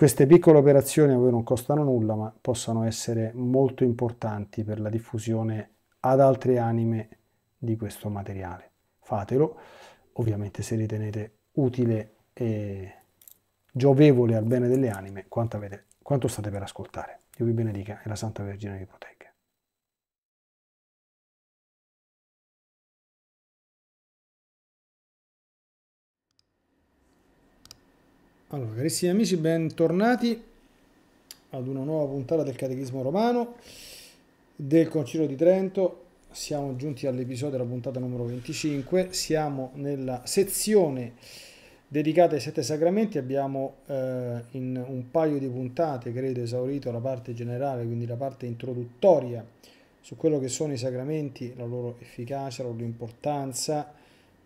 Queste piccole operazioni a voi non costano nulla, ma possono essere molto importanti per la diffusione ad altre anime di questo materiale. Fatelo, ovviamente se ritenete utile e giovevole al bene delle anime quanto, avete, quanto state per ascoltare. Dio vi benedica e la Santa Vergine vi protegga. Allora, carissimi amici, bentornati ad una nuova puntata del Catechismo Romano del Concilio di Trento. Siamo giunti all'episodio della puntata numero 25, siamo nella sezione dedicata ai sette sacramenti, abbiamo eh, in un paio di puntate, credo, esaurito la parte generale, quindi la parte introduttoria su quello che sono i sacramenti, la loro efficacia, la loro importanza,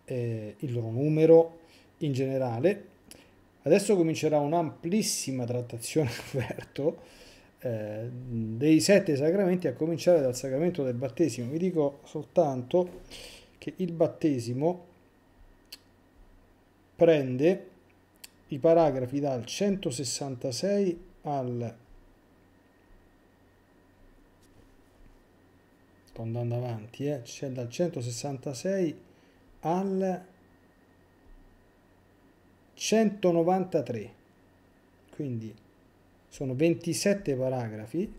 eh, il loro numero in generale Adesso comincerà un'amplissima trattazione avverto eh, dei sette sacramenti a cominciare dal sacramento del battesimo. Vi dico soltanto che il battesimo prende i paragrafi dal 166 al sto andando avanti eh? dal 166 al 193 quindi sono 27 paragrafi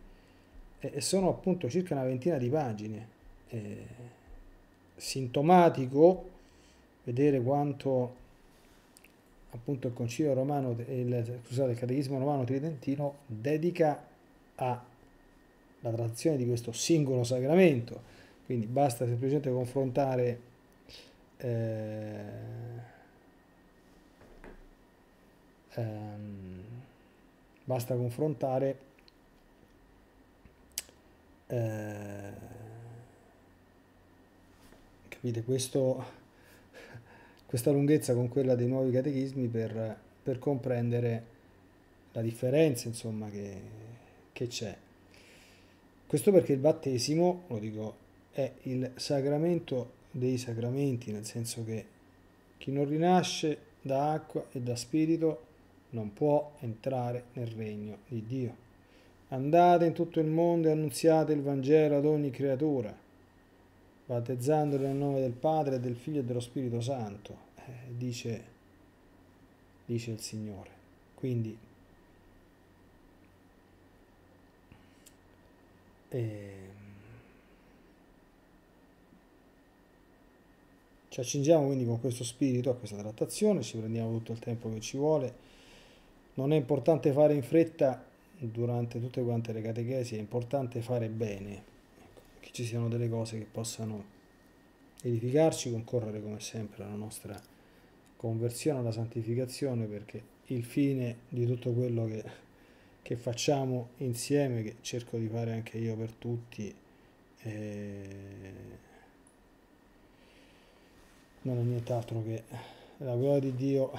e sono appunto circa una ventina di pagine è sintomatico vedere quanto appunto il concilio romano il, scusate il catechismo romano tridentino dedica alla traduzione di questo singolo sacramento quindi basta semplicemente confrontare eh, ehm, basta confrontare eh, capite questo, questa lunghezza con quella dei nuovi catechismi per, per comprendere la differenza insomma che, che c'è questo perché il battesimo lo dico è il sacramento dei sacramenti nel senso che chi non rinasce da acqua e da spirito non può entrare nel regno di Dio. Andate in tutto il mondo e annunziate il Vangelo ad ogni creatura, battezzandoli nel nome del Padre, del Figlio e dello Spirito Santo, eh, dice, dice il Signore. Quindi eh, ci accingiamo quindi con questo spirito a questa trattazione, ci prendiamo tutto il tempo che ci vuole non è importante fare in fretta durante tutte quante le catechesi, è importante fare bene, ecco, che ci siano delle cose che possano edificarci, concorrere come sempre alla nostra conversione, alla santificazione, perché il fine di tutto quello che, che facciamo insieme, che cerco di fare anche io per tutti, eh, non è nient'altro che la gloria di Dio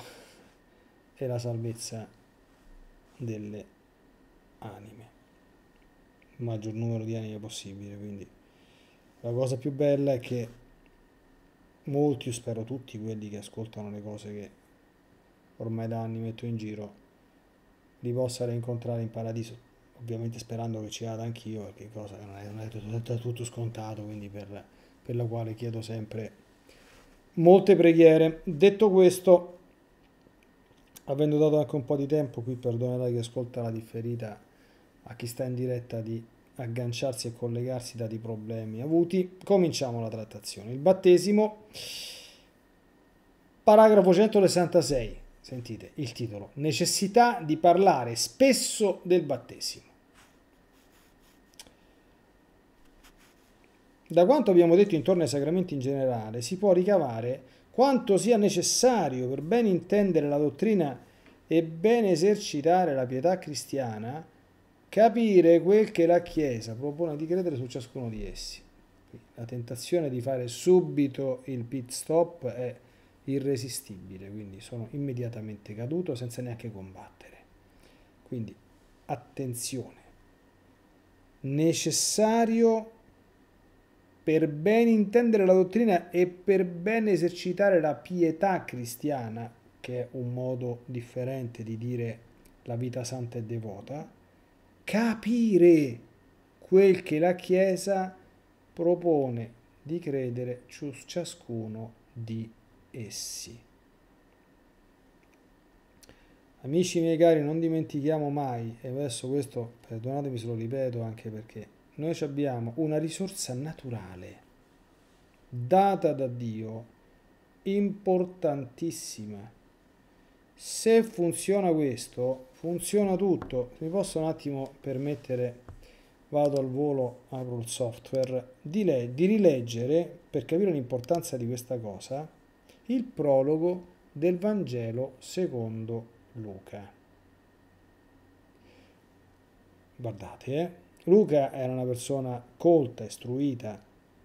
e la salvezza delle anime il maggior numero di anime possibile quindi la cosa più bella è che molti, io spero tutti quelli che ascoltano le cose che ormai da anni metto in giro li possa rincontrare in paradiso ovviamente sperando che ci vada anch'io perché cosa che non è, non è tutto, tutto, scontato quindi per, per la quale chiedo sempre molte preghiere detto questo avendo dato anche un po' di tempo, qui perdonerà chi ascolta la differita a chi sta in diretta di agganciarsi e collegarsi dati i problemi avuti. Cominciamo la trattazione. Il battesimo, paragrafo 166, sentite il titolo, necessità di parlare spesso del battesimo. Da quanto abbiamo detto intorno ai sacramenti in generale si può ricavare quanto sia necessario per ben intendere la dottrina e ben esercitare la pietà cristiana, capire quel che la Chiesa propone di credere su ciascuno di essi. La tentazione di fare subito il pit stop è irresistibile, quindi sono immediatamente caduto senza neanche combattere. Quindi attenzione, necessario per ben intendere la dottrina e per ben esercitare la pietà cristiana, che è un modo differente di dire la vita santa e devota, capire quel che la Chiesa propone di credere ciascuno di essi. Amici miei cari, non dimentichiamo mai, e adesso questo perdonatemi se lo ripeto anche perché noi abbiamo una risorsa naturale data da Dio importantissima se funziona questo funziona tutto mi posso un attimo permettere vado al volo apro il software di, di rileggere per capire l'importanza di questa cosa il prologo del Vangelo secondo Luca guardate eh Luca era una persona colta, istruita,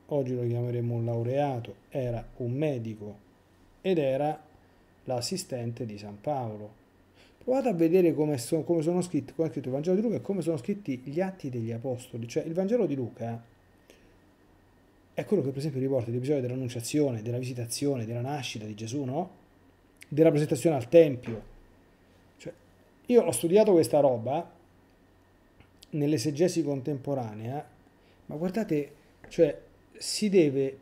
oggi lo chiameremo un laureato, era un medico ed era l'assistente di San Paolo. Provate a vedere come, so, come sono scritti, come è scritto il Vangelo di Luca e come sono scritti gli atti degli Apostoli. Cioè il Vangelo di Luca è quello che per esempio riporta l'episodio dell'annunciazione, della visitazione, della nascita di Gesù, no? Della presentazione al Tempio. Cioè, io ho studiato questa roba nell'esegesi contemporanea, ma guardate, cioè, si deve,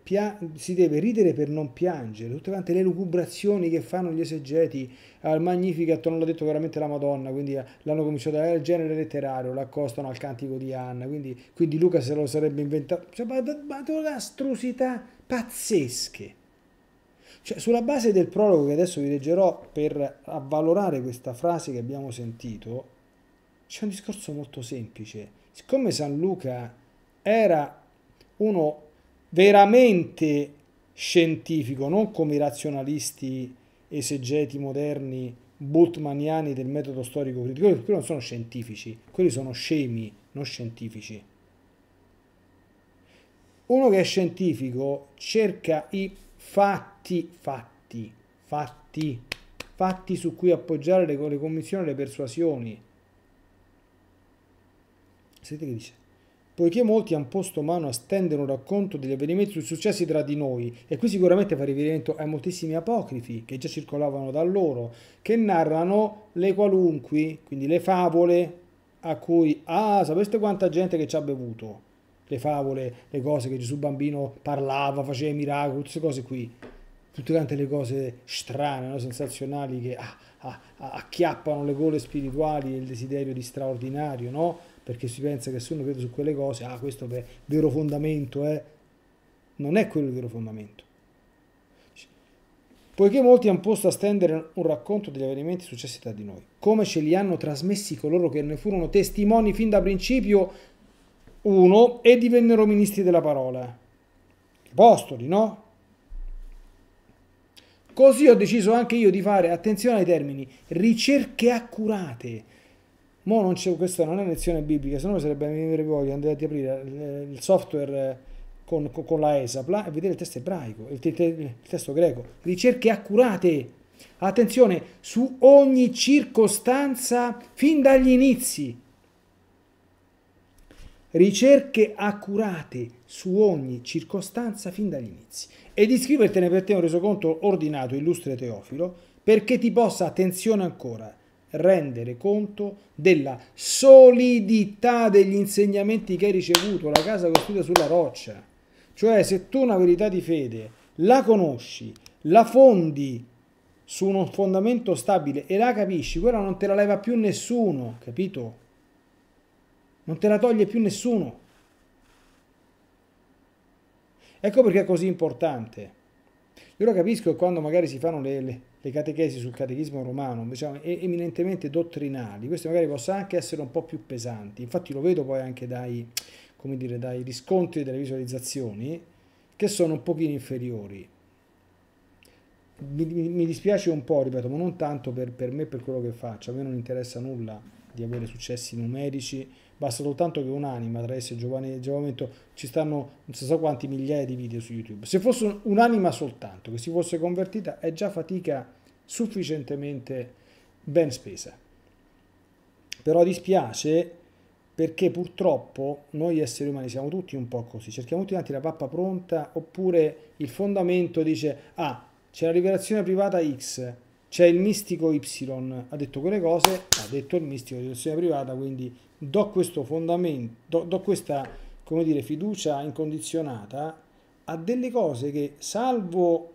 si deve, ridere per non piangere, tutte quante le lucubrazioni che fanno gli esegeti al Magnificat, non l'ha detto veramente la Madonna, quindi eh, l'hanno cominciato a il genere letterario, l'accostano al cantico di Anna, quindi, quindi, Luca se lo sarebbe inventato, cioè, ma, ma, ma astrusità pazzesche. Cioè, sulla base del prologo che adesso vi leggerò per avvalorare questa frase che abbiamo sentito, c'è un discorso molto semplice. Siccome San Luca era uno veramente scientifico, non come i razionalisti esegeti moderni bultmaniani del metodo storico critico, quelli non sono scientifici, quelli sono scemi, non scientifici. Uno che è scientifico cerca i fatti, fatti, fatti, fatti su cui appoggiare le, le commissioni e le persuasioni editrice. Poiché molti hanno posto mano a stendere un racconto degli avvenimenti successi tra di noi, e qui sicuramente fa riferimento ai moltissimi apocrifi che già circolavano da loro, che narrano le qualunqui, quindi le favole a cui, ah, sapeste quanta gente che ci ha bevuto? Le favole, le cose che Gesù bambino parlava, faceva i miracoli, tutte queste cose qui tutte tante le cose strane, no? sensazionali che ah, ah, ah, acchiappano le gole spirituali e il desiderio di straordinario, no? perché si pensa che se uno crede su quelle cose, ah questo è vero fondamento, eh. non è quello il vero fondamento. Poiché molti hanno posto a stendere un racconto degli avvenimenti successi tra di noi, come ce li hanno trasmessi coloro che ne furono testimoni fin da principio, uno, e divennero ministri della parola. Apostoli, no? Così ho deciso anche io di fare attenzione ai termini ricerche accurate Mo non c'è, questa non è lezione biblica, se no mi sarebbe venire voglia andare ad aprire eh, il software eh, con, con, con la ESAPLA e vedere il testo ebraico, il, te, il testo greco. Ricerche accurate, attenzione, su ogni circostanza fin dagli inizi. Ricerche accurate su ogni circostanza fin dagli inizi. Ed iscrivertene per te un resoconto ordinato, illustre Teofilo, perché ti possa, attenzione ancora, rendere conto della solidità degli insegnamenti che hai ricevuto, la casa costruita sulla roccia. Cioè se tu una verità di fede la conosci, la fondi su uno fondamento stabile e la capisci, quella non te la leva più nessuno, capito? Non te la toglie più nessuno. Ecco perché è così importante. Io lo capisco che quando magari si fanno le, le, le catechesi sul catechismo romano, diciamo, eminentemente dottrinali, queste magari possono anche essere un po' più pesanti. Infatti lo vedo poi anche dai, dire, dai riscontri delle visualizzazioni, che sono un pochino inferiori. Mi, mi, mi dispiace un po', ripeto, ma non tanto per, per me, per quello che faccio, a me non interessa nulla di avere successi numerici, basta soltanto che un'anima tra esse giovane e Giovamento ci stanno non so quanti migliaia di video su YouTube. Se fosse un'anima soltanto che si fosse convertita è già fatica sufficientemente ben spesa. Però dispiace perché purtroppo noi esseri umani siamo tutti un po' così, cerchiamo tutti quanti la pappa pronta oppure il fondamento dice ah c'è la rivelazione privata X, c'è il mistico Y, ha detto quelle cose, ha detto il mistico di direzione privata, quindi do questo fondamento, do, do questa come dire, fiducia incondizionata a delle cose che salvo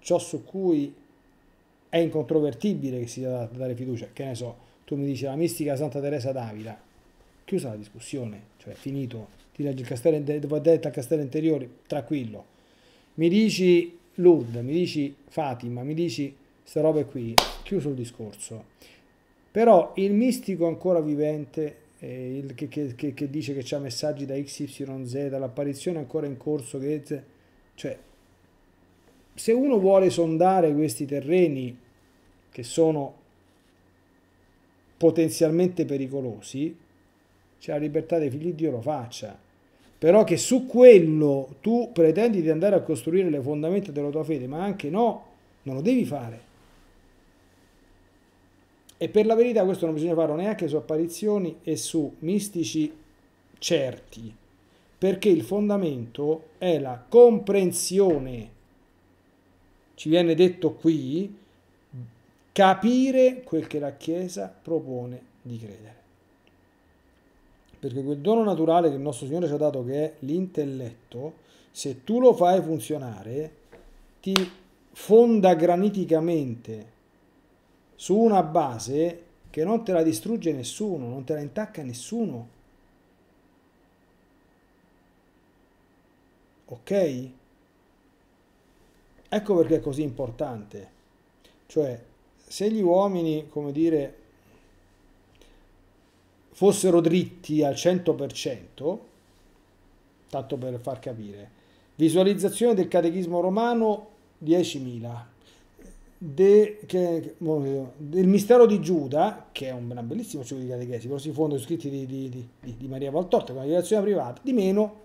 ciò su cui è incontrovertibile che si deve dare fiducia, che ne so, tu mi dici la mistica Santa Teresa d'Avila, chiusa la discussione, cioè finito, ti leggi il castello, va detto al castello interiore, tranquillo. Mi dici Lourdes, mi dici Fatima, mi dici queste robe qui, chiuso il discorso. Però il mistico ancora vivente, eh, il, che, che, che, dice che c'ha messaggi da XYZ, l'apparizione ancora in corso, che, cioè, se uno vuole sondare questi terreni che sono potenzialmente pericolosi, c'è la libertà dei figli di Dio lo faccia. Però che su quello tu pretendi di andare a costruire le fondamenta della tua fede, ma anche no, non lo devi fare. E per la verità questo non bisogna farlo neanche su apparizioni e su mistici certi, perché il fondamento è la comprensione. Ci viene detto qui capire quel che la Chiesa propone di credere. Perché quel dono naturale che il nostro Signore ci ha dato, che è l'intelletto, se tu lo fai funzionare, ti fonda graniticamente su una base che non te la distrugge nessuno, non te la intacca nessuno. Ok? Ecco perché è così importante. Cioè, se gli uomini, come dire, fossero dritti al 100%, tanto per far capire, visualizzazione del catechismo romano 10.000. De, che, del mistero di Giuda, che è un bellissimo ciclo di catechesi, però si fonda su scritti di, di, di, di Maria Valtorta, con una direzione privata, di meno,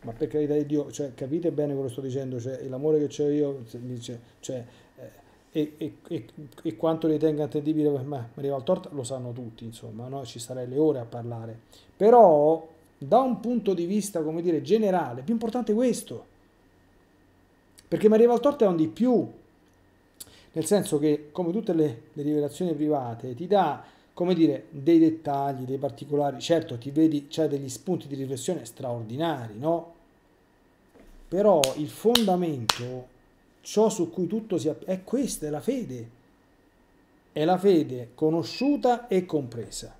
ma per carità di Dio, cioè, capite bene quello che sto dicendo, cioè, l'amore che ho io, cioè, eh, e, e, e, e, quanto ritenga attendibile ma Maria Valtorta lo sanno tutti, insomma, no? ci sarei le ore a parlare, però da un punto di vista, come dire, generale, più importante è questo, perché Maria Valtorta è un di più, nel senso che come tutte le, le rivelazioni private ti dà come dire, dei dettagli, dei particolari, certo ti vedi, c'è degli spunti di riflessione straordinari, no? Però il fondamento, ciò su cui tutto si è questa, è la fede, è la fede conosciuta e compresa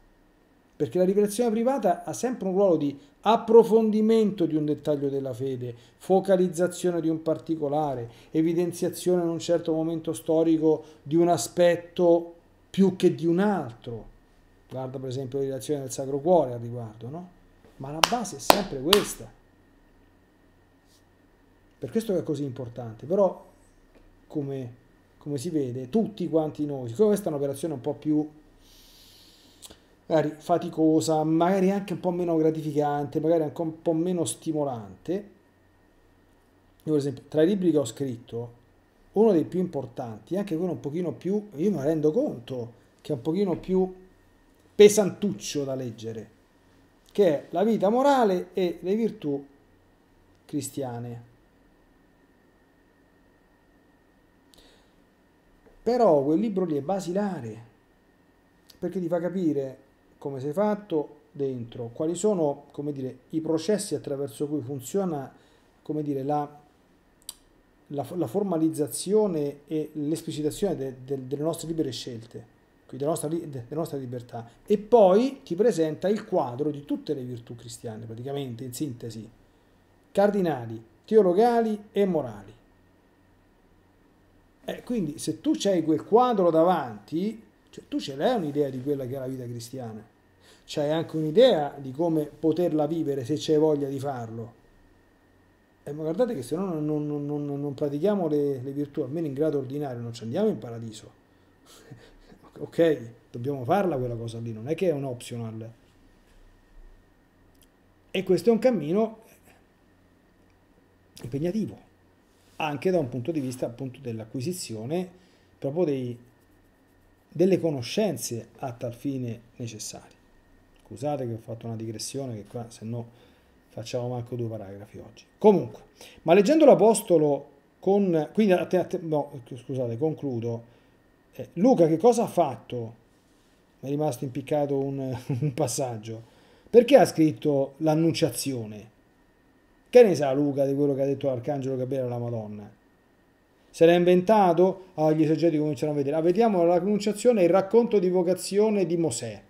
perché la rivelazione privata ha sempre un ruolo di approfondimento di un dettaglio della fede, focalizzazione di un particolare, evidenziazione in un certo momento storico di un aspetto più che di un altro. Guarda per esempio la rivelazione del Sacro Cuore al riguardo, no? Ma la base è sempre questa. Per questo è così importante, però come, come si vede, tutti quanti noi, siccome questa è un'operazione un po' più magari faticosa, magari anche un po' meno gratificante, magari anche un po' meno stimolante. Io per esempio, tra i libri che ho scritto, uno dei più importanti, anche quello un pochino più, io mi rendo conto che è un pochino più pesantuccio da leggere, che è La vita morale e le virtù cristiane. Però quel libro lì è basilare, perché ti fa capire come sei fatto dentro, quali sono dire, i processi attraverso cui funziona dire, la, la, la, formalizzazione e l'esplicitazione de, de, delle nostre libere scelte, quindi della nostra, della nostra libertà, e poi ti presenta il quadro di tutte le virtù cristiane, praticamente in sintesi, cardinali, teologali e morali. Eh, quindi se tu c'hai quel quadro davanti, cioè, tu ce l'hai un'idea di quella che è la vita cristiana, c'hai anche un'idea di come poterla vivere se c'è voglia di farlo. E eh, ma guardate che se no non, non, non, non pratichiamo le, le, virtù, almeno in grado ordinario, non ci andiamo in paradiso. ok, dobbiamo farla quella cosa lì, non è che è un optional. E questo è un cammino impegnativo, anche da un punto di vista appunto dell'acquisizione proprio dei, delle conoscenze a tal fine necessarie. Scusate che ho fatto una digressione che qua se no facciamo manco due paragrafi oggi. Comunque, ma leggendo l'Apostolo con... Quindi, att- att- no, scusate, concludo. Eh, Luca che cosa ha fatto? Mi è rimasto impiccato un, un passaggio. Perché ha scritto l'annunciazione? Che ne sa Luca di quello che ha detto l'Arcangelo Gabriele alla Madonna? Se l'ha inventato? Oh, gli esegeti cominciano a vedere. Ah, vediamo la pronunciazione, il racconto di vocazione di Mosè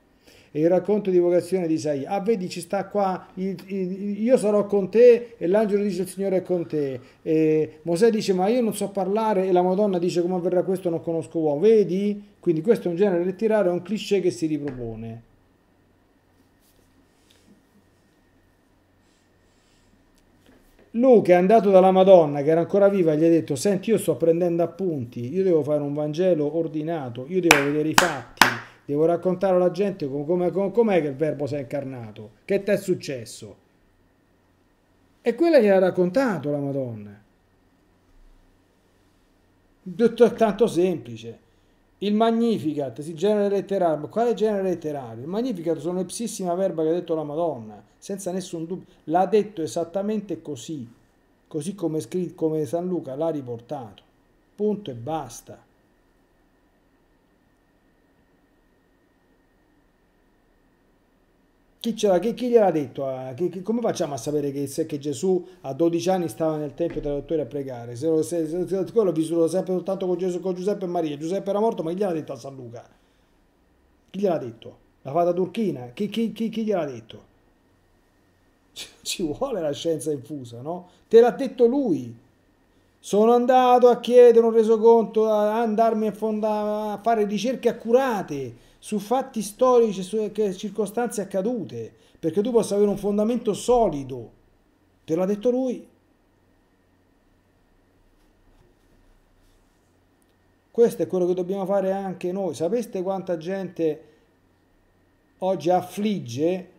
il racconto di vocazione di Isaia. Ah, vedi, ci sta qua, io sarò con te e l'angelo dice il Signore è con te. E Mosè dice ma io non so parlare e la Madonna dice come avverrà questo non conosco uomo. Vedi? Quindi questo è un genere letterario, è un cliché che si ripropone. Luca è andato dalla Madonna che era ancora viva e gli ha detto senti io sto prendendo appunti, io devo fare un Vangelo ordinato, io devo vedere i fatti, devo raccontare alla gente com'è com com che il verbo si è incarnato, che ti è successo. E quella gliel'ha raccontato la Madonna. Tutto tanto semplice. Il Magnificat, si genere letterario, ma quale genere letterario? Il Magnificat sono l'epsissima verba che ha detto la Madonna, senza nessun dubbio, l'ha detto esattamente così, così come, scritto, come San Luca l'ha riportato, punto e basta. Chi, chi, chi gliel'ha detto? A, ah, chi, come facciamo a sapere che, se, che, Gesù a 12 anni stava nel tempio tra le a pregare? Se, lo, se, se, se quello vissuto sempre soltanto con, Gesù, con Giuseppe e Maria. Giuseppe era morto, ma chi gliel'ha detto a San Luca? Chi gliel'ha detto? La fata turchina? Chi, chi, chi, chi gliel'ha detto? Ci, ci vuole la scienza infusa, no? Te l'ha detto lui. Sono andato a chiedere un resoconto, a andarmi a, fonda, a fare ricerche accurate su fatti storici, su eh, circostanze accadute, perché tu possa avere un fondamento solido. Te l'ha detto lui. Questo è quello che dobbiamo fare anche noi. Sapeste quanta gente oggi affligge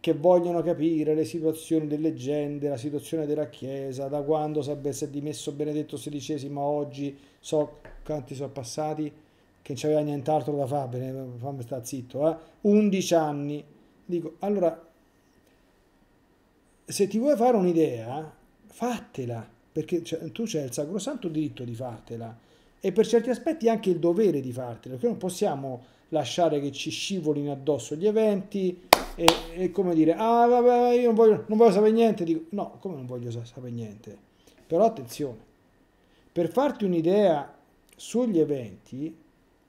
che vogliono capire le situazioni delle leggende, la situazione della Chiesa, da quando si è dimesso Benedetto XVI a oggi, so quanti sono passati? che c'aveva nient'altro da fare, bene, fammi sta zitto, eh? 11 anni. Dico, allora, se ti vuoi fare un'idea, fatela, perché tu c'è il sacrosanto diritto di fartela e per certi aspetti anche il dovere di fartela, perché non possiamo lasciare che ci scivolino addosso gli eventi e, e come dire, ah vabbè, io non voglio, non voglio sapere niente, dico, no, come non voglio sapere niente? Però attenzione, per farti un'idea sugli eventi,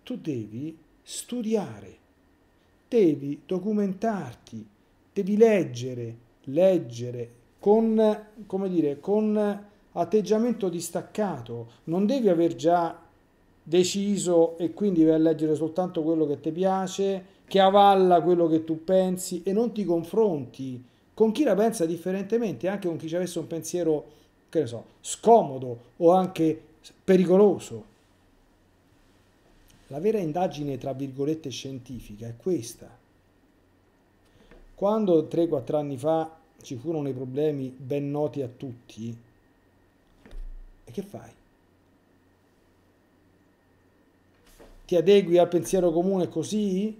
tu devi studiare, devi documentarti, devi leggere, leggere con, come dire, con atteggiamento distaccato, non devi aver già deciso e quindi vai a leggere soltanto quello che ti piace, che avalla quello che tu pensi e non ti confronti con chi la pensa differentemente, anche con chi ci avesse un pensiero, che ne so, scomodo o anche pericoloso. La vera indagine, tra virgolette, scientifica è questa. Quando 3-4 anni fa ci furono i problemi ben noti a tutti, e che fai? Ti adegui al pensiero comune così?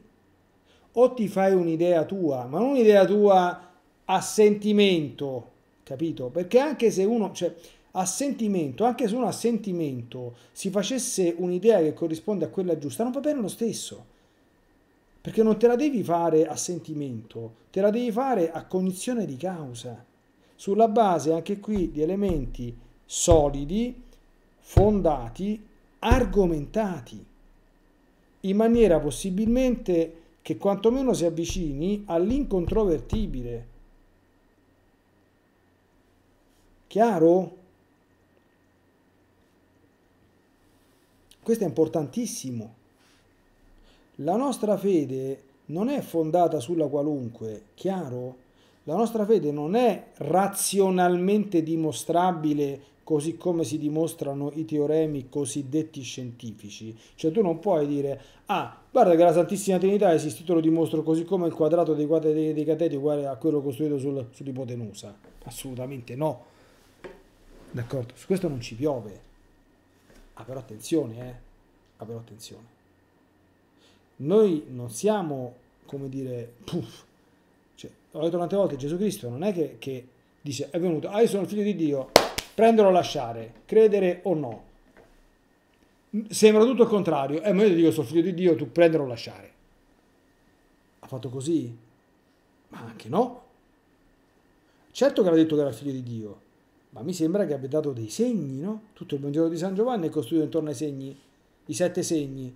O ti fai un'idea tua, ma non un'idea tua a sentimento, capito? Perché anche se uno... Cioè, a sentimento, anche se un assentimento si facesse un'idea che corrisponde a quella giusta, non va bene lo stesso. Perché non te la devi fare a sentimento, te la devi fare a cognizione di causa, sulla base anche qui di elementi solidi, fondati, argomentati, in maniera possibilmente che quantomeno si avvicini all'incontrovertibile. Chiaro? Questo è importantissimo. La nostra fede non è fondata sulla qualunque, chiaro? La nostra fede non è razionalmente dimostrabile così come si dimostrano i teoremi cosiddetti scientifici. Cioè tu non puoi dire, ah, guarda che la Santissima Trinità te lo dimostro così come il quadrato dei, quadri, dei cateti uguale a quello costruito sul, sull'ipotenusa. Assolutamente no. D'accordo? Su questo non ci piove. Ah però attenzione, eh. Ah però attenzione. Noi non siamo, come dire, puff. Cioè, ho detto tante volte, Gesù Cristo non è che, che dice, è venuto, ah io sono il figlio di Dio, prenderlo o lasciare, credere o no. Sembra tutto il contrario, E eh ma io ti dico sono figlio di Dio, tu prenderlo o lasciare. Ha fatto così? Ma anche no. Certo che l'ha detto che era figlio di Dio, ma mi sembra che abbia dato dei segni, no? Tutto il Vangelo di San Giovanni è costruito intorno ai segni, i sette segni.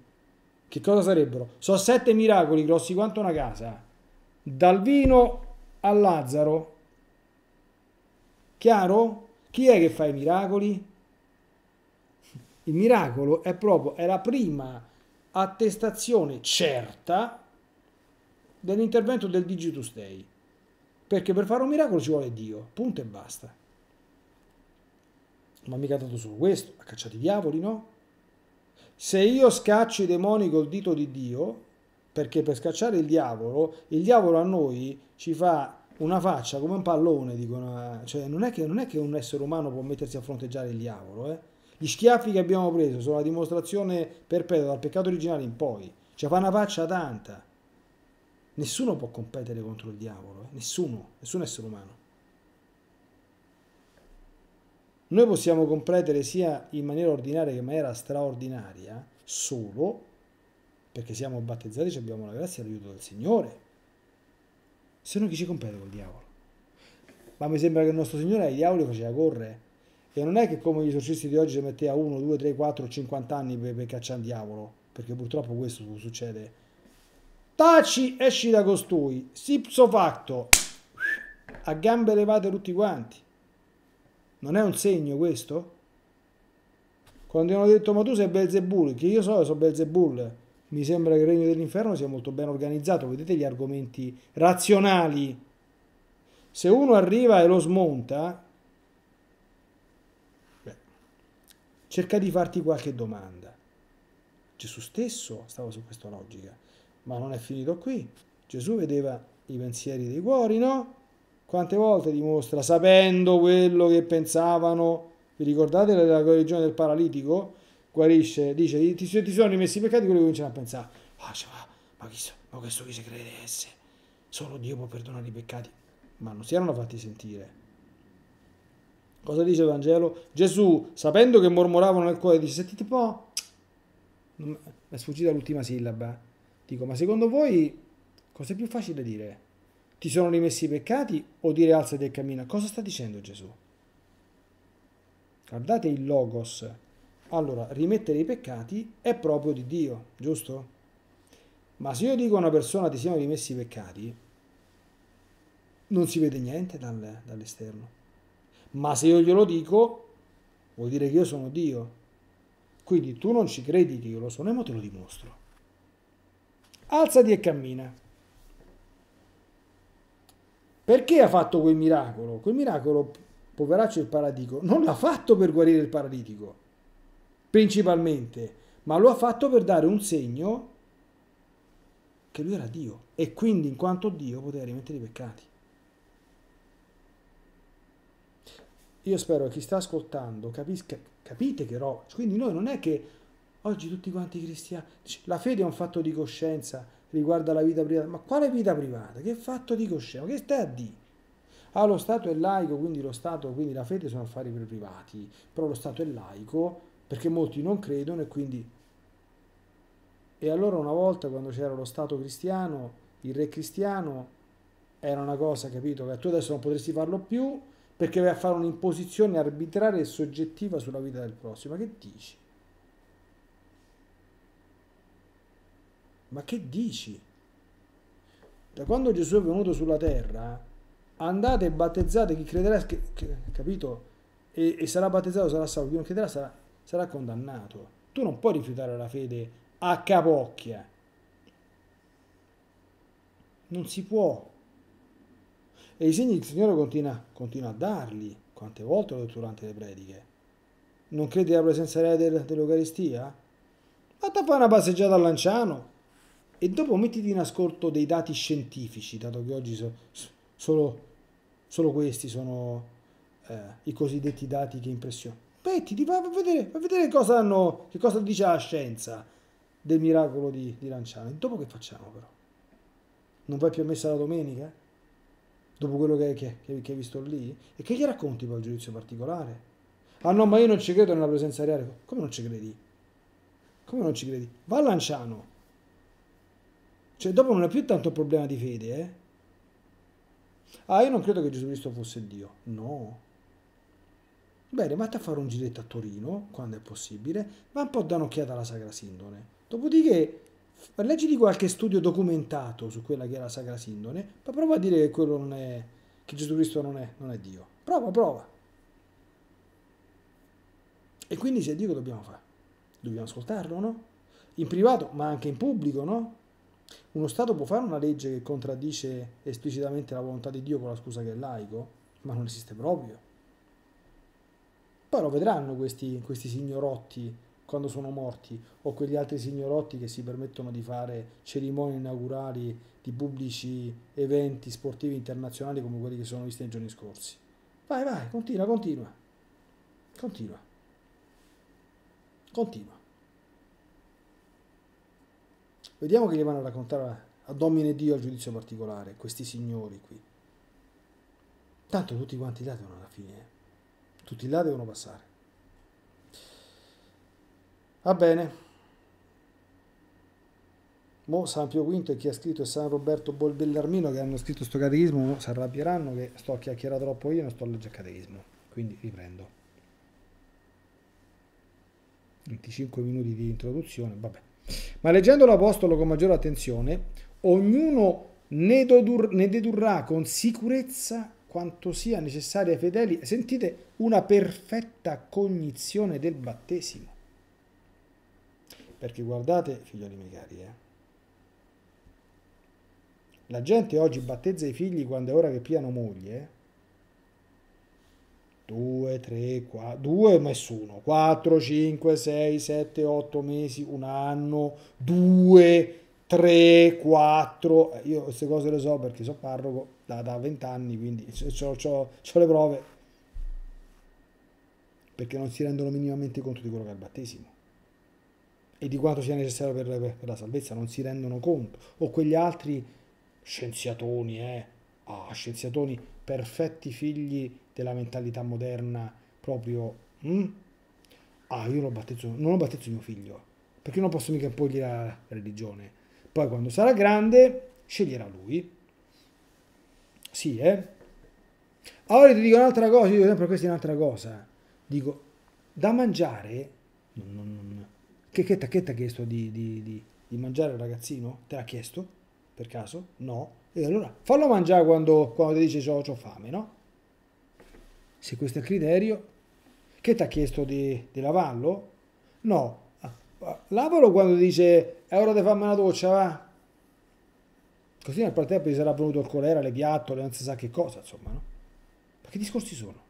Che cosa sarebbero? Sono sette miracoli grossi quanto una casa, dal vino a Lazzaro. Chiaro? Chi è che fa i miracoli? Il miracolo è proprio è la prima attestazione certa dell'intervento del Digitus Dei. Perché per fare un miracolo ci vuole Dio, punto e basta ma mica ha dato solo questo, ha cacciato i diavoli, no? Se io scaccio i demoni col dito di Dio, perché per scacciare il diavolo, il diavolo a noi ci fa una faccia come un pallone, dicono, eh. cioè non è, che, non è che un essere umano può mettersi a fronteggiare il diavolo, eh? Gli schiaffi che abbiamo preso sono la dimostrazione perpetua dal peccato originale in poi, cioè fa una faccia tanta. Nessuno può competere contro il diavolo, eh? nessuno, nessun essere umano. Noi possiamo competere sia in maniera ordinaria che in maniera straordinaria solo perché siamo battezzati e abbiamo la grazia e l'aiuto del Signore. Se no chi ci compete col diavolo? Ma mi sembra che il nostro Signore ai diavoli faceva correre. E non è che come gli esorcisti di oggi si metteva 1, 2, 3, 4, 50 anni per, per cacciare un diavolo, perché purtroppo questo succede. Taci, esci da costui, sipso facto, a gambe levate tutti quanti. Non è un segno questo? Quando hanno detto ma tu sei Belzebul, che io so, sono Belzebul. Mi sembra che il regno dell'inferno sia molto ben organizzato, vedete gli argomenti razionali. Se uno arriva e lo smonta, beh, cerca di farti qualche domanda. Gesù stesso stava su questa logica, ma non è finito qui. Gesù vedeva i pensieri dei cuori, no? quante volte dimostra, sapendo quello che pensavano, vi ricordate la guarigione del paralitico? Guarisce, dice, ti, ti sono rimessi i peccati, quello cominciano a pensare, ah, cioè, ma, chi so, ma questo chi si crede essere? Solo Dio può perdonare i peccati. Ma non si erano fatti sentire. Cosa dice il Vangelo? Gesù, sapendo che mormoravano nel cuore, dice, sentite un po', mi è sfuggita l'ultima sillaba. Dico, ma secondo voi cosa è più facile dire? ti sono rimessi i peccati o dire alzati e cammina? Cosa sta dicendo Gesù? Guardate il logos. Allora, rimettere i peccati è proprio di Dio, giusto? Ma se io dico a una persona ti siano rimessi i peccati, non si vede niente dall'esterno. Ma se io glielo dico, vuol dire che io sono Dio. Quindi tu non ci credi che io lo sono, ma te lo dimostro. Alzati e cammina. Perché ha fatto quel miracolo? Quel miracolo, poveraccio il paradico, non l'ha fatto per guarire il paralitico, principalmente, ma lo ha fatto per dare un segno che lui era Dio e quindi in quanto Dio poteva rimettere i peccati. Io spero che chi sta ascoltando capisca, capite che roba. Quindi noi non è che oggi tutti quanti cristiani, la fede è un fatto di coscienza, riguarda la vita privata. Ma quale vita privata? Che fatto di coscienza? Che stai a dire? Ah, lo Stato è laico, quindi lo Stato, quindi la fede sono affari per i privati, però lo Stato è laico perché molti non credono e quindi... E allora una volta quando c'era lo Stato cristiano, il re cristiano, era una cosa, capito, che tu adesso non potresti farlo più perché vai a fare un'imposizione arbitraria e soggettiva sulla vita del prossimo. Ma che dici? Ma che dici? Da quando Gesù è venuto sulla terra, andate e battezzate chi crederà, che, che, capito? E, e, sarà battezzato, sarà salvo, chi non crederà sarà, sarà condannato. Tu non puoi rifiutare la fede a capocchia. Non si può. E i segni il Signore continua, continua a darli. Quante volte l'ho detto durante le prediche. Non credi alla presenza reale dell'Eucaristia? Vatta a fare una passeggiata a Lanciano e dopo mettiti in ascolto dei dati scientifici, dato che oggi so, solo, solo, questi sono eh, i cosiddetti dati che impressionano. Mettiti, vai a vedere, va a vedere cosa, hanno, che cosa dice la scienza del miracolo di, di Lanciano. E dopo che facciamo però? Non vai più a messa la domenica? Eh? Dopo quello che, che, che hai visto lì? E che gli racconti poi il giudizio particolare? Ah no, ma io non ci credo nella presenza reale. Come non ci credi? Come non ci credi? Va a Lanciano cioè dopo non è più tanto un problema di fede, eh? Ah, io non credo che Gesù Cristo fosse Dio. No. Bene, vatti a fare un giretto a Torino, quando è possibile, ma un po' da un'occhiata alla Sacra Sindone. Dopodiché leggi di qualche studio documentato su quella che è la Sacra Sindone, ma prova a dire che quello non è, che Gesù Cristo non è, non è Dio. Prova, prova. E quindi se è Dio che dobbiamo fare? Dobbiamo ascoltarlo, no? In privato, ma anche in pubblico, no? Uno Stato può fare una legge che contraddice esplicitamente la volontà di Dio con la scusa che è laico? Ma non esiste proprio. Poi lo vedranno questi, questi signorotti quando sono morti o quegli altri signorotti che si permettono di fare cerimonie inaugurali di pubblici eventi sportivi internazionali come quelli che sono visti nei giorni scorsi. Vai, vai, continua, continua. Continua. Continua. Vediamo che gli vanno a raccontare a domine Dio al giudizio particolare, questi signori qui. Tanto tutti quanti là devono alla fine, eh. tutti là devono passare. Va bene. Mo San Pio V e chi ha scritto è San Roberto Boldellarmino che hanno scritto sto catechismo si arrabbieranno che sto a chiacchierare troppo io e non sto a leggere catechismo. Quindi riprendo. 25 minuti di introduzione, vabbè. Ma leggendo l'Apostolo con maggiore attenzione, ognuno ne, dodur, ne dedurrà con sicurezza quanto sia necessario ai fedeli, sentite, una perfetta cognizione del battesimo. Perché guardate, figlioli miei cari, eh? la gente oggi battezza i figli quando è ora che piano moglie, eh? 2, 3, 4, 2 ho messo 1, 4, 5, 6, 7, 8 mesi, un anno, 2, 3, 4, io queste cose le so perché sono parroco da, da 20 anni, quindi ho le prove, perché non si rendono minimamente conto di quello che è il battesimo e di quanto sia necessario per, per, per la salvezza, non si rendono conto, o quegli altri scienziatoni, eh, ah, scienziatoni, perfetti figli della mentalità moderna proprio... Mm? Ah, io lo battezzo, non lo battezzo mio figlio, perché non posso mica imporgli la, la religione. Poi quando sarà grande sceglierà lui. Sì, eh? Allora ti dico un'altra cosa, io dico sempre questa è un'altra cosa. Dico, da mangiare... Non, non, non. Che, che, che ti ha chiesto di, di, di, di mangiare al ragazzino? Te l'ha chiesto? Per caso? No? E allora fallo mangiare quando, quando ti dice ho fame, no? se questo è il criterio, che ti ha chiesto di, di lavarlo? No, ah, ah, lavalo quando dice è ora di farmi una doccia, va. Così nel frattempo gli sarà venuto il colera, le piattole, non si sa che cosa, insomma, no? Ma che discorsi sono?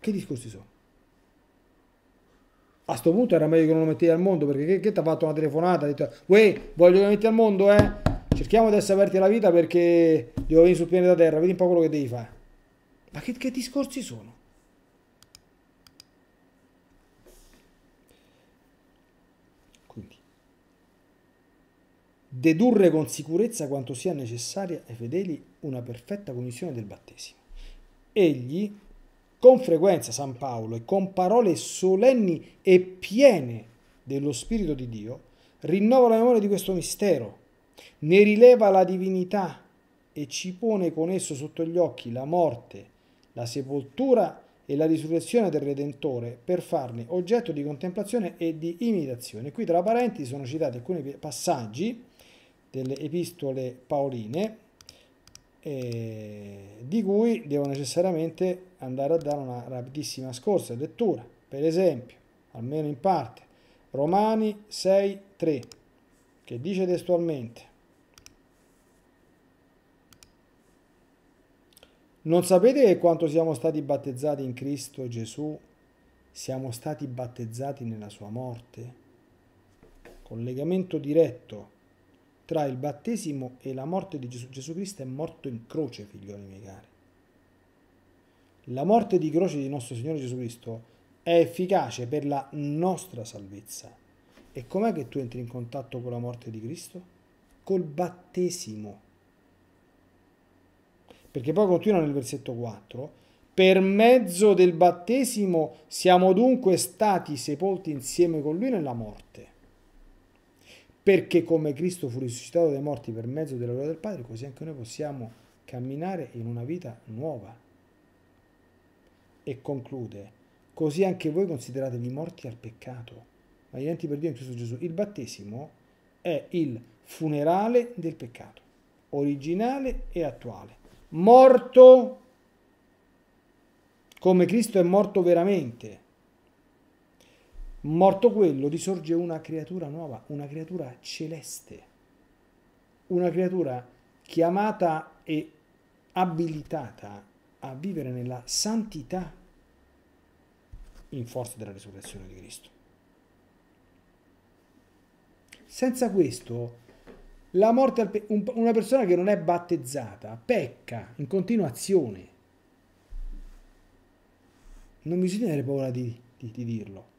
Che discorsi sono? A sto punto era meglio che non lo mettevi al mondo, perché che, che ti ha fatto una telefonata? Ha detto, uè, voglio che lo metti al mondo, eh? Cerchiamo di essere aperti alla vita perché devo venire sul pianeta Terra, vedi un po' quello che devi fare. Ma che, che discorsi sono? Quindi, dedurre con sicurezza quanto sia necessaria ai fedeli una perfetta cognizione del battesimo. Egli, con frequenza San Paolo e con parole solenni e piene dello Spirito di Dio, rinnova la memoria di questo mistero ne rileva la divinità e ci pone con esso sotto gli occhi la morte, la sepoltura e la risurrezione del Redentore per farne oggetto di contemplazione e di imitazione. Qui tra parentesi sono citati alcuni passaggi delle epistole paoline eh, di cui devo necessariamente andare a dare una rapidissima scorsa lettura. Per esempio, almeno in parte, Romani 6, 3 che dice testualmente Non sapete quanto siamo stati battezzati in Cristo Gesù, siamo stati battezzati nella sua morte? Collegamento diretto tra il battesimo e la morte di Gesù. Gesù Cristo è morto in croce, figlioli miei cari. La morte di croce di nostro Signore Gesù Cristo è efficace per la nostra salvezza e com'è che tu entri in contatto con la morte di Cristo? Col battesimo. Perché poi continua nel versetto 4. Per mezzo del battesimo siamo dunque stati sepolti insieme con lui nella morte. Perché come Cristo fu risuscitato dai morti per mezzo della gloria del Padre, così anche noi possiamo camminare in una vita nuova. E conclude, così anche voi consideratevi morti al peccato agli enti per Dio in Cristo Gesù. Il battesimo è il funerale del peccato, originale e attuale. Morto come Cristo è morto veramente. Morto quello, risorge una creatura nuova, una creatura celeste, una creatura chiamata e abilitata a vivere nella santità in forza della risurrezione di Cristo. Senza questo, la morte al pe- un, una persona che non è battezzata pecca in continuazione. Non bisogna avere paura di, di, di dirlo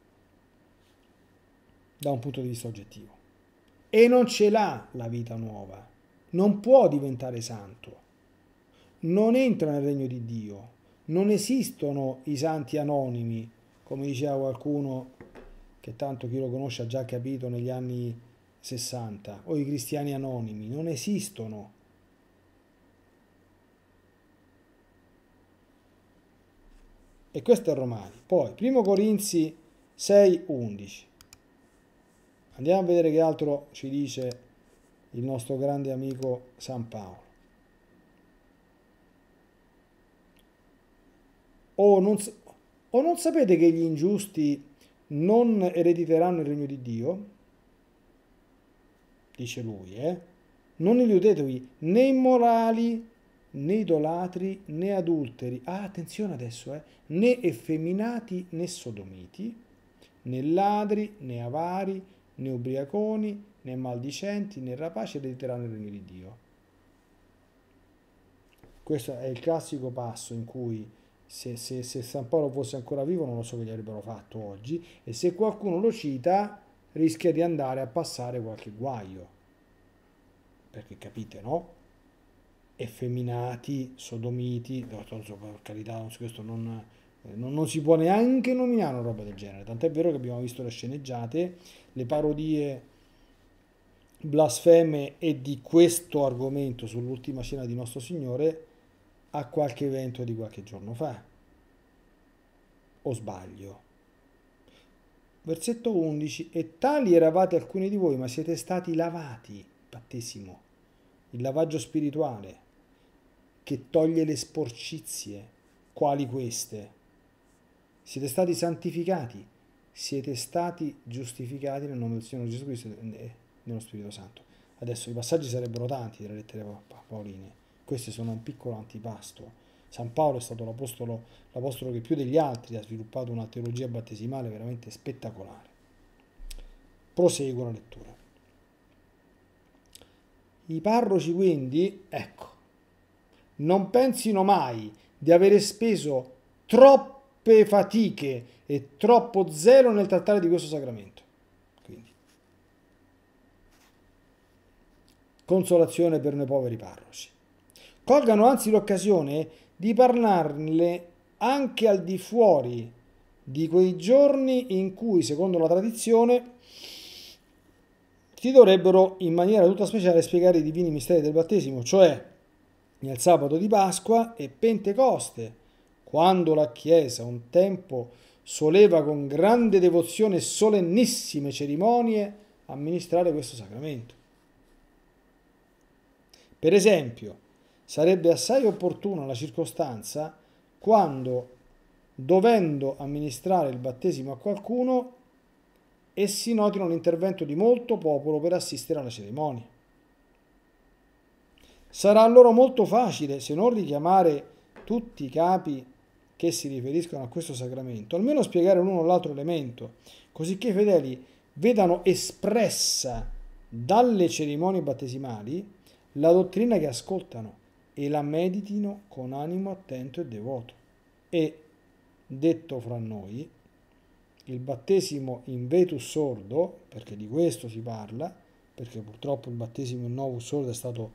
da un punto di vista oggettivo. E non ce l'ha la vita nuova, non può diventare santo, non entra nel regno di Dio, non esistono i santi anonimi, come diceva qualcuno che tanto chi lo conosce ha già capito negli anni 60 o i cristiani anonimi, non esistono. E questo è Romani. Poi, primo Corinzi 6:11. Andiamo a vedere che altro ci dice il nostro grande amico San Paolo. O non, o non sapete che gli ingiusti non erediteranno il regno di Dio? dice lui, eh? non illudetevi né immorali, né idolatri, né adulteri, ah, attenzione adesso, eh? né effeminati, né sodomiti, né ladri, né avari, né ubriaconi, né maldicenti, né rapaci erediteranno il regno di Dio. Questo è il classico passo in cui se, se, se San Paolo fosse ancora vivo non lo so che gli avrebbero fatto oggi e se qualcuno lo cita rischia di andare a passare qualche guaio. Perché capite, no? Effeminati, sodomiti, non per carità, questo non, eh, non, non, si può neanche nominare una roba del genere. Tant'è vero che abbiamo visto le sceneggiate, le parodie blasfeme e di questo argomento sull'ultima scena di Nostro Signore a qualche evento di qualche giorno fa. O sbaglio? Versetto 11, e tali eravate alcuni di voi, ma siete stati lavati, battesimo, il lavaggio spirituale, che toglie le sporcizie, quali queste. Siete stati santificati, siete stati giustificati nel nome del Signore Gesù Cristo e nello Spirito Santo. Adesso i passaggi sarebbero tanti delle lettere paoline, questo sono un piccolo antipasto San Paolo è stato l'apostolo, l'apostolo che più degli altri ha sviluppato una teologia battesimale veramente spettacolare. Proseguo la lettura. I parroci quindi, ecco, non pensino mai di avere speso troppe fatiche e troppo zelo nel trattare di questo sacramento. Quindi, consolazione per noi poveri parroci. Colgano anzi l'occasione di parlarne anche al di fuori di quei giorni in cui, secondo la tradizione, si dovrebbero in maniera tutta speciale spiegare i divini misteri del battesimo, cioè nel sabato di Pasqua e Pentecoste, quando la Chiesa un tempo soleva con grande devozione e solennissime cerimonie amministrare questo sacramento. Per esempio, Sarebbe assai opportuna la circostanza quando, dovendo amministrare il battesimo a qualcuno, essi notino l'intervento di molto popolo per assistere alla cerimonia. Sarà allora molto facile, se non richiamare tutti i capi che si riferiscono a questo sacramento, almeno spiegare l'uno o l'altro elemento, cosicché i fedeli vedano espressa dalle cerimonie battesimali la dottrina che ascoltano e la meditino con animo attento e devoto. E, detto fra noi, il battesimo in vetus sordo, perché di questo si parla, perché purtroppo il battesimo in novus sordo è stato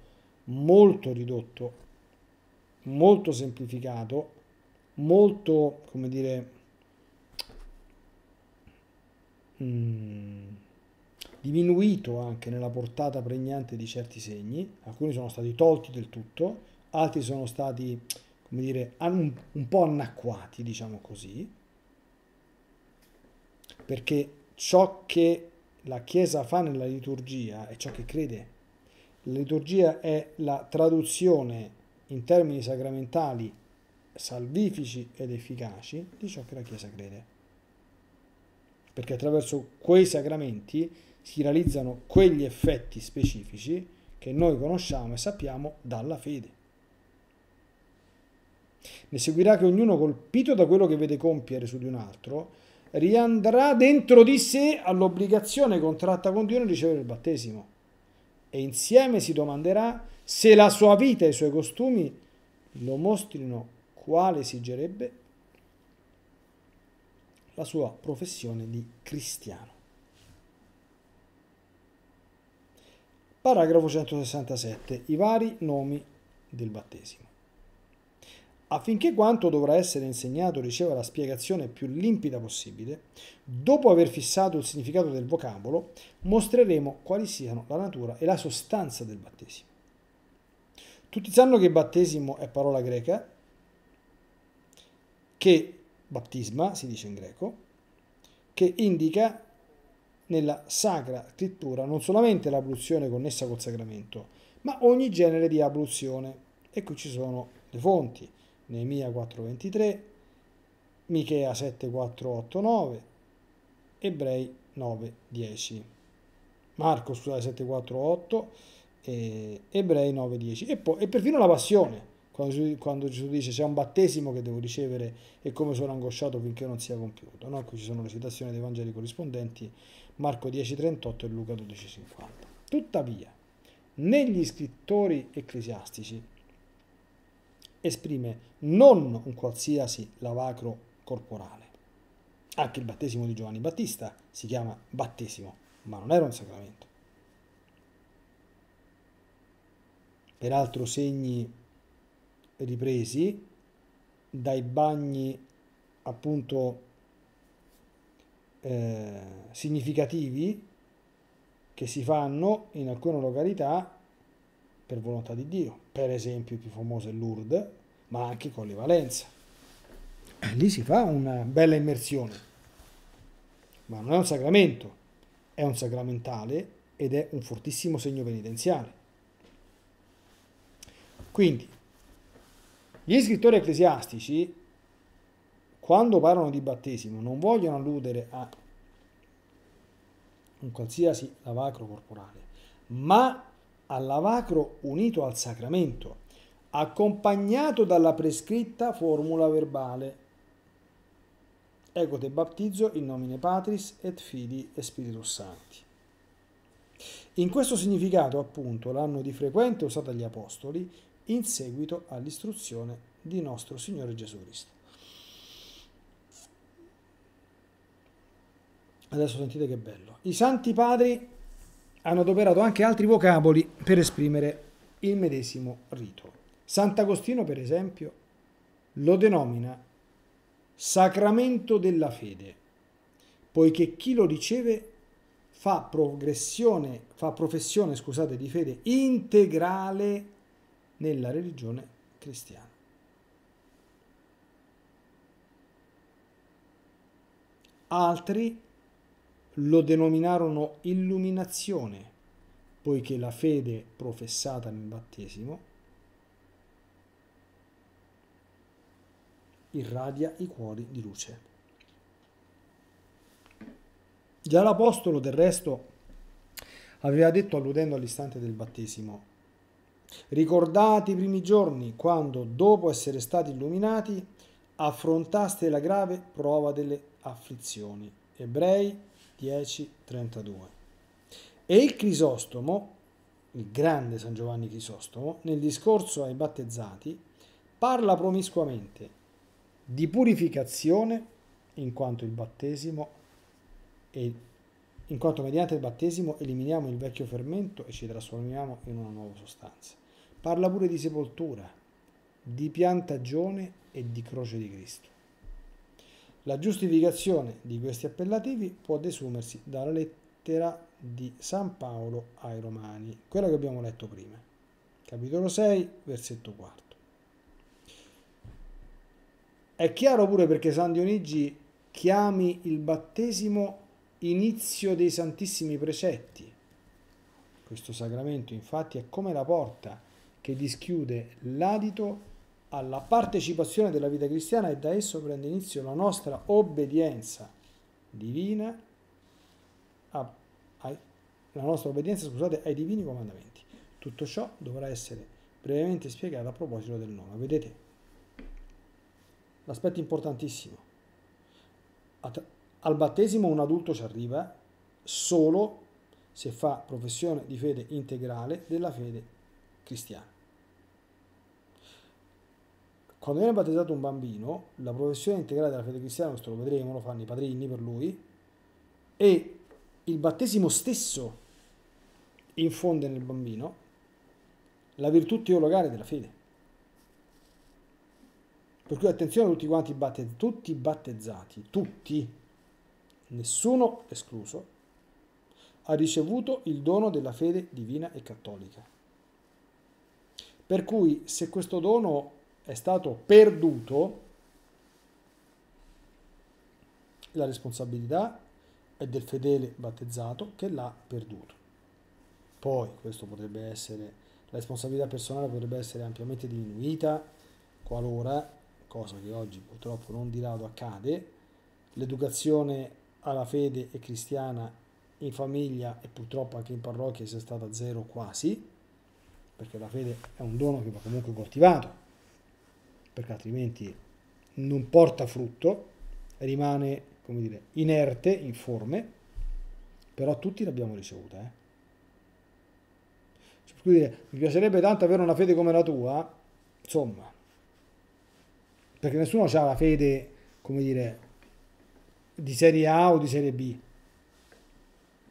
molto ridotto, molto semplificato, molto, come dire, mm, diminuito anche nella portata pregnante di certi segni, alcuni sono stati tolti del tutto altri sono stati, come dire, un, un po' annacquati, diciamo così, perché ciò che la Chiesa fa nella liturgia è ciò che crede. La liturgia è la traduzione in termini sacramentali salvifici ed efficaci di ciò che la Chiesa crede. Perché attraverso quei sacramenti si realizzano quegli effetti specifici che noi conosciamo e sappiamo dalla fede. Ne seguirà che ognuno colpito da quello che vede compiere su di un altro riandrà dentro di sé all'obbligazione contratta con Dio di ricevere il battesimo e insieme si domanderà se la sua vita e i suoi costumi lo mostrino quale esigerebbe la sua professione di cristiano. Paragrafo 167. I vari nomi del battesimo affinché quanto dovrà essere insegnato riceva la spiegazione più limpida possibile, dopo aver fissato il significato del vocabolo, mostreremo quali siano la natura e la sostanza del battesimo. Tutti sanno che battesimo è parola greca, che baptisma si dice in greco, che indica nella sacra scrittura non solamente l'abluzione connessa col sacramento, ma ogni genere di abluzione. E qui ci sono le fonti Neemia 4.23, Michea 7.4.8.9, Ebrei 9.10, Marco 7.4.8, e Ebrei 9.10 e, poi, e perfino la passione quando Gesù, quando Gesù, dice c'è un battesimo che devo ricevere e come sono angosciato finché non sia compiuto no? qui ci sono le citazioni dei Vangeli corrispondenti Marco 10.38 e Luca 12.50 tuttavia negli scrittori ecclesiastici esprime non un qualsiasi lavacro corporale. Anche il battesimo di Giovanni Battista si chiama battesimo, ma non era un sacramento. Peraltro segni ripresi dai bagni appunto eh, significativi che si fanno in alcune località per volontà di Dio per esempio il più famoso è Lourdes, ma anche con le Valenza. Eh, lì si fa una bella immersione, ma non è un sacramento, è un sacramentale ed è un fortissimo segno penitenziale. Quindi, gli scrittori ecclesiastici, quando parlano di battesimo, non vogliono alludere a un qualsiasi lavacro corporale, ma all'avacro unito al sacramento, accompagnato dalla prescritta formula verbale. Ego ecco, te baptizzo in nomine Patris et fidi e Spiritus Santi. In questo significato, appunto, l'hanno di frequente usata gli apostoli in seguito all'istruzione di nostro Signore Gesù Cristo. Adesso sentite che bello. I santi padri hanno adoperato anche altri vocaboli per esprimere il medesimo rito. Sant'Agostino, per esempio, lo denomina sacramento della fede, poiché chi lo riceve fa, fa professione scusate, di fede integrale nella religione cristiana. Altri lo denominarono illuminazione, poiché la fede professata nel battesimo irradia i cuori di luce. Già l'Apostolo del resto aveva detto alludendo all'istante del battesimo, ricordate i primi giorni quando, dopo essere stati illuminati, affrontaste la grave prova delle afflizioni. Ebrei 10.32. E il Crisostomo, il grande San Giovanni Crisostomo, nel discorso ai battezzati, parla promiscuamente di purificazione, in quanto il battesimo e in quanto mediante il battesimo eliminiamo il vecchio fermento e ci trasformiamo in una nuova sostanza. Parla pure di sepoltura, di piantagione e di croce di Cristo. La giustificazione di questi appellativi può desumersi dalla lettera di San Paolo ai Romani, quella che abbiamo letto prima, capitolo 6, versetto 4. È chiaro pure perché San Dionigi chiami il battesimo inizio dei santissimi precetti. Questo sacramento infatti è come la porta che dischiude l'adito alla partecipazione della vita cristiana e da esso prende inizio la nostra obbedienza divina a, ai, la nostra obbedienza, scusate, ai divini comandamenti. Tutto ciò dovrà essere brevemente spiegato a proposito del nome. Vedete? L'aspetto importantissimo. Al battesimo un adulto ci arriva solo se fa professione di fede integrale della fede cristiana. Quando viene battezzato un bambino, la professione integrale della fede cristiana, questo lo vedremo, lo fanno i padrini per lui, e il battesimo stesso infonde nel bambino la virtù teologale della fede. Per cui attenzione a tutti quanti battezzati, tutti battezzati, tutti, nessuno escluso, ha ricevuto il dono della fede divina e cattolica. Per cui se questo dono è stato perduto, la responsabilità è del fedele battezzato che l'ha perduto. Poi questo potrebbe essere, la responsabilità personale potrebbe essere ampiamente diminuita qualora, cosa che oggi purtroppo non di rado accade, l'educazione alla fede e cristiana in famiglia e purtroppo anche in parrocchia sia stata zero quasi, perché la fede è un dono che va comunque coltivato, perché altrimenti non porta frutto, rimane, come dire, inerte, informe, però tutti l'abbiamo ricevuta, eh. Cioè, per cui dire, mi piacerebbe tanto avere una fede come la tua, insomma, perché nessuno ha la fede, come dire, di serie A o di serie B.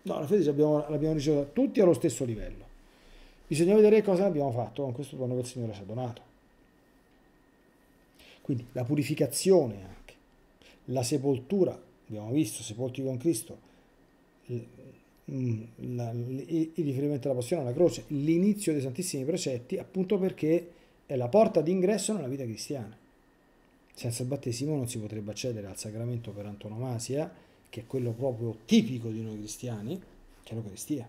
No, la fede l'abbiamo ricevuta tutti allo stesso livello. Bisogna vedere cosa abbiamo fatto con questo dono che il Signore ci ha donato. Quindi la purificazione anche, la sepoltura, abbiamo visto, sepolti con Cristo, mm, il, riferimento alla passione alla croce, l'inizio dei santissimi precetti, appunto perché è la porta d'ingresso nella vita cristiana. Senza il battesimo non si potrebbe accedere al sacramento per antonomasia, che è quello proprio tipico di noi cristiani, che è cioè l'Eucaristia.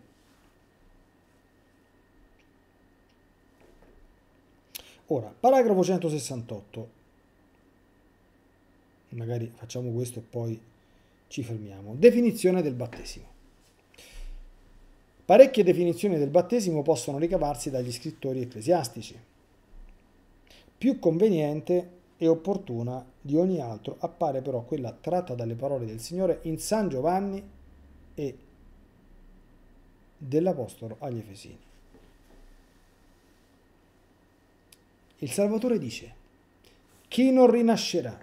Ora, paragrafo 168 magari facciamo questo e poi ci fermiamo. Definizione del battesimo. Parecchie definizioni del battesimo possono ricavarsi dagli scrittori ecclesiastici. Più conveniente e opportuna di ogni altro appare però quella tratta dalle parole del Signore in San Giovanni e dell'Apostolo agli Efesini. Il Salvatore dice, chi non rinascerà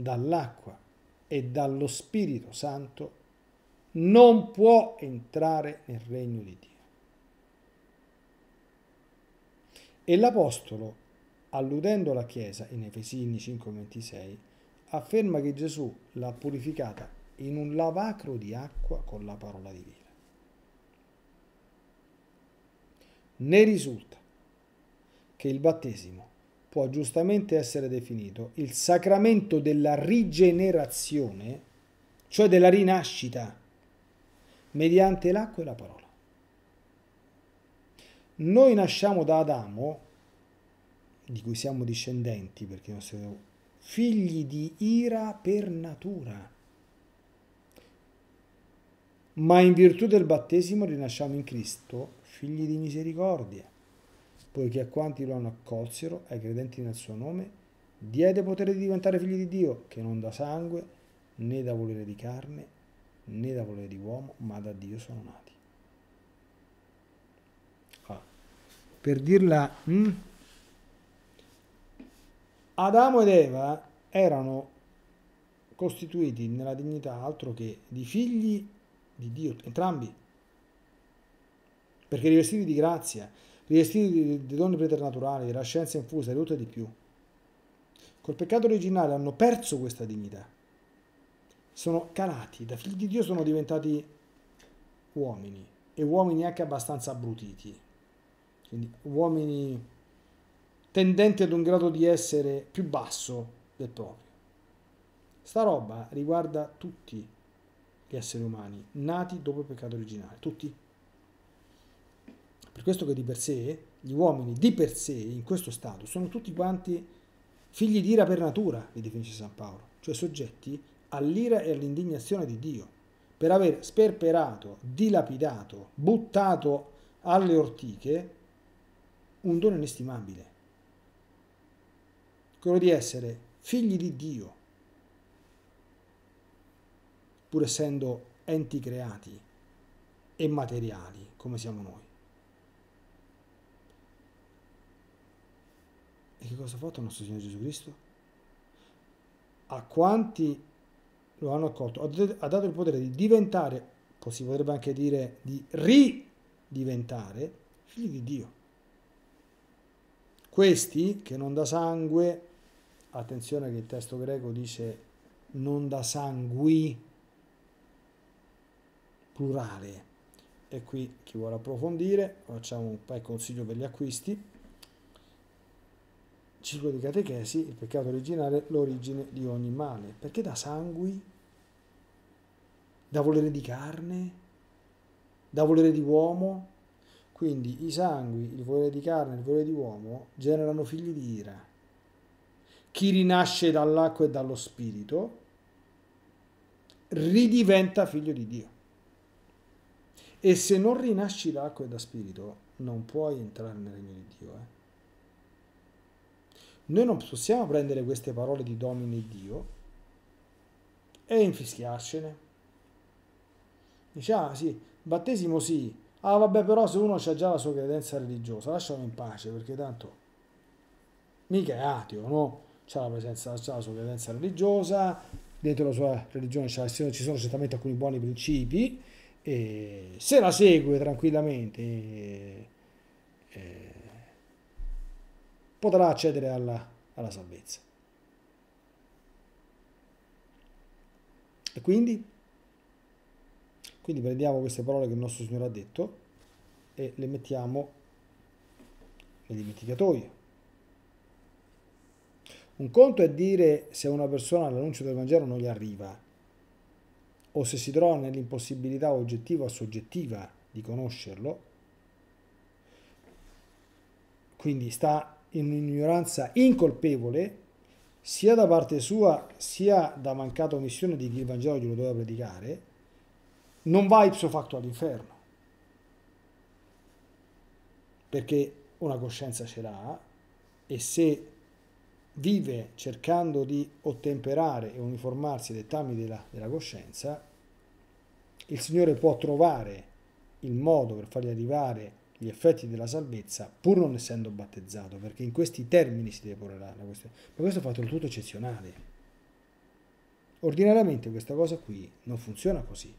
dall'acqua e dallo Spirito Santo non può entrare nel regno di Dio. E l'Apostolo, alludendo alla Chiesa in Efesini 5:26, afferma che Gesù l'ha purificata in un lavacro di acqua con la parola divina. Ne risulta che il battesimo può giustamente essere definito il sacramento della rigenerazione, cioè della rinascita, mediante l'acqua e la parola. Noi nasciamo da Adamo, di cui siamo discendenti, perché non siamo figli di ira per natura. Ma in virtù del battesimo rinasciamo in Cristo, figli di misericordia poiché a quanti lo hanno accolsero, ai credenti nel suo nome, diede potere di diventare figli di Dio, che non da sangue, né da volere di carne, né da volere di uomo, ma da Dio sono nati. Ah. Per dirla... Mm, Adamo ed Eva erano costituiti nella dignità altro che di figli di Dio, entrambi, perché rivestiti di grazia, rivestiti di doni preternaturali, della scienza infusa e tutto e di più. Col peccato originale hanno perso questa dignità. Sono calati, da figli di Dio sono diventati uomini e uomini anche abbastanza abbrutiti. Quindi uomini tendenti ad un grado di essere più basso del proprio. Sta roba riguarda tutti gli esseri umani nati dopo il peccato originale, tutti. Per questo che di per sé, gli uomini di per sé, in questo stato, sono tutti quanti figli di ira per natura, li definisce San Paolo, cioè soggetti all'ira e all'indignazione di Dio, per aver sperperato, dilapidato, buttato alle ortiche un dono inestimabile, quello di essere figli di Dio, pur essendo enti creati e materiali come siamo noi. E che cosa ha fatto il nostro Signore Gesù Cristo? A quanti lo hanno accolto, ha dato il potere di diventare, si potrebbe anche dire di ridiventare, figli di Dio. Questi che non da sangue, attenzione che il testo greco dice non da sangui, plurale. E qui chi vuole approfondire, facciamo un paio di consiglio per gli acquisti ciclo di Catechesi, il peccato originale, l'origine di ogni male. Perché da sangui? Da volere di carne? Da volere di uomo? Quindi i sangui, il volere di carne il volere di uomo generano figli di ira. Chi rinasce dall'acqua e dallo spirito ridiventa figlio di Dio. E se non rinasci dall'acqua e da spirito non puoi entrare nel regno di Dio. Eh? Noi non possiamo prendere queste parole di Domine Dio e infischiarcene. Diciamo, ah sì, battesimo sì, ah vabbè però se uno ha già la sua credenza religiosa, lascialo in pace perché tanto mica è ateo, no? C'ha la, presenza, c'ha la sua credenza religiosa, dentro la sua religione ci sono certamente alcuni buoni principi, e se la segue tranquillamente... E, eh, e, potrà accedere alla, alla salvezza. E quindi? Quindi prendiamo queste parole che il nostro Signore ha detto e le mettiamo nel dimenticatoio. Un conto è dire se una persona all'annuncio del Vangelo non gli arriva, o se si trova nell'impossibilità oggettiva o soggettiva di conoscerlo, quindi sta in un'ignoranza incolpevole, sia da parte sua sia da mancata omissione di chi il Vangelo glielo doveva predicare, non va ipso facto all'inferno. Perché una coscienza ce l'ha e se vive cercando di ottemperare e uniformarsi ai dettami della, della coscienza, il Signore può trovare il modo per fargli arrivare gli effetti della salvezza pur non essendo battezzato, perché in questi termini si deve porre la questione. Ma questo è fatto tutto eccezionale. Ordinariamente questa cosa qui non funziona così.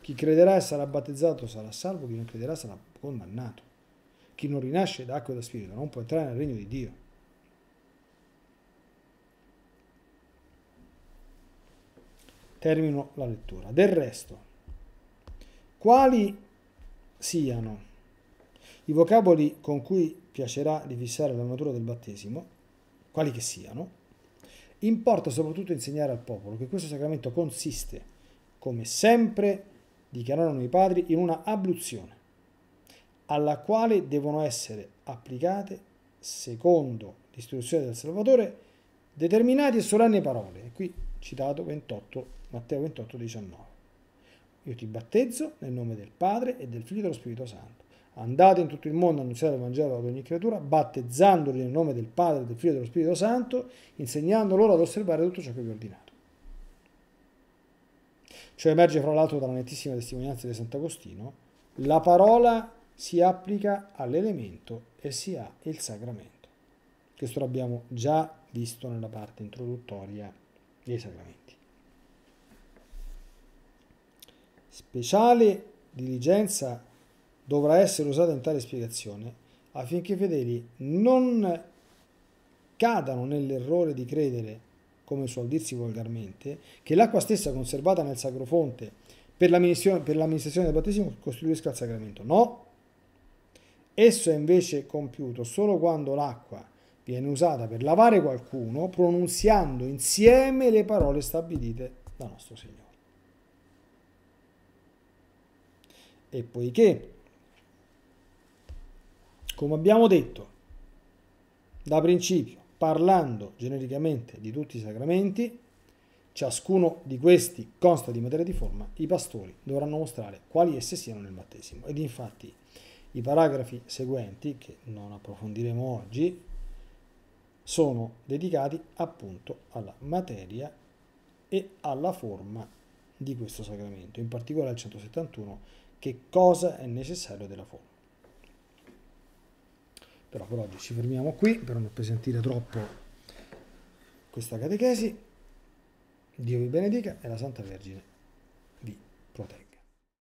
Chi crederà e sarà battezzato sarà salvo, chi non crederà sarà condannato. Chi non rinasce da acqua e da spirito non può entrare nel regno di Dio. Termino la lettura. Del resto, quali siano i vocaboli con cui piacerà rifissare la natura del battesimo, quali che siano, importa soprattutto insegnare al popolo che questo sacramento consiste, come sempre dichiararono i padri, in una abluzione, alla quale devono essere applicate, secondo l'istruzione del Salvatore, determinate e solenne parole. E Qui citato 28, Matteo 28, 19. Io ti battezzo nel nome del Padre e del Figlio e dello Spirito Santo. Andate in tutto il mondo, a annunciate il Vangelo ad ogni creatura, battezzandoli nel nome del Padre, del Figlio e dello Spirito Santo, insegnando loro ad osservare tutto ciò che vi ho ordinato. Ciò emerge fra l'altro dalla nettissima testimonianza di Sant'Agostino, la parola si applica all'elemento e si ha il sacramento. Questo l'abbiamo già visto nella parte introduttoria dei sacramenti. Speciale diligenza dovrà essere usata in tale spiegazione affinché i fedeli non cadano nell'errore di credere, come suol dirsi volgarmente, che l'acqua stessa conservata nel sacro fonte per l'amministrazione del battesimo costituisca il sacramento. No, esso è invece compiuto solo quando l'acqua viene usata per lavare qualcuno pronunziando insieme le parole stabilite da nostro Signore. E poiché, come abbiamo detto, da principio, parlando genericamente di tutti i sacramenti, ciascuno di questi consta di materia di forma, i pastori dovranno mostrare quali esse siano nel battesimo. Ed infatti i paragrafi seguenti, che non approfondiremo oggi, sono dedicati appunto alla materia e alla forma di questo sacramento, in particolare al 171 che cosa è necessario della forma. Però per oggi ci fermiamo qui per non appesantire troppo questa catechesi. Dio vi benedica e la Santa Vergine vi protegga.